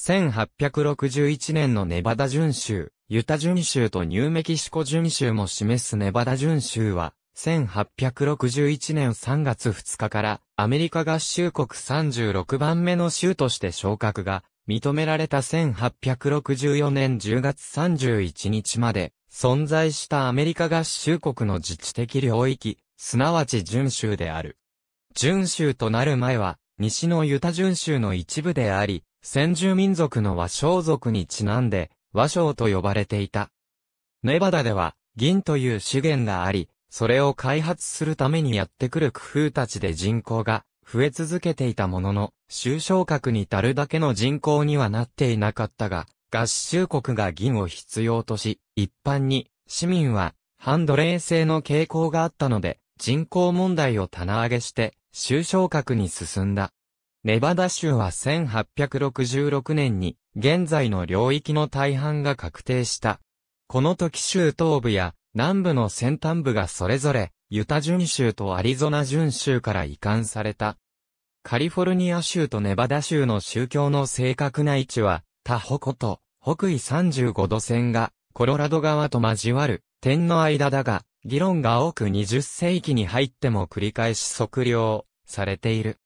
1861年のネバダ巡州、ユタ巡州とニューメキシコ巡州も示すネバダ巡州は、1861年3月2日からアメリカ合衆国36番目の州として昇格が認められた1864年10月31日まで存在したアメリカ合衆国の自治的領域、すなわち巡州である。巡州となる前は西のユタ巡州の一部であり、先住民族の和尚族にちなんで、和尚と呼ばれていた。ネバダでは、銀という資源があり、それを開発するためにやってくる工夫たちで人口が増え続けていたものの、収賞格に足るだけの人口にはなっていなかったが、合衆国が銀を必要とし、一般に市民は反奴隷制の傾向があったので、人口問題を棚上げして、収賞格に進んだ。ネバダ州は1866年に現在の領域の大半が確定した。この時州東部や南部の先端部がそれぞれユタ準州とアリゾナ準州から移管された。カリフォルニア州とネバダ州の宗教の正確な位置は他北と北緯35度線がコロラド側と交わる点の間だが議論が多く20世紀に入っても繰り返し測量されている。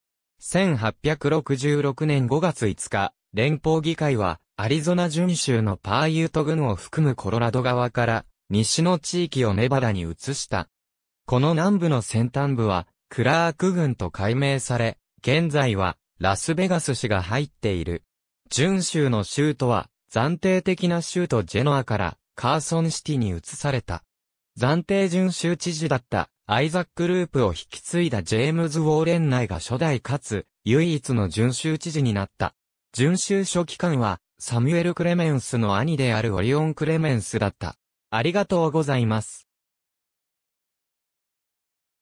1866年5月5日、連邦議会は、アリゾナ準州のパーユート郡を含むコロラド側から、西の地域をネバダに移した。この南部の先端部は、クラーク郡と改名され、現在は、ラスベガス市が入っている。準州の州都は、暫定的な州都ジェノアから、カーソンシティに移された。暫定準州知事だった、アイザック・ループを引き継いだジェームズ・ウォーレン内が初代かつ、唯一の準州知事になった。準州書記官は、サミュエル・クレメンスの兄であるオリオン・クレメンスだった。ありがとうございます。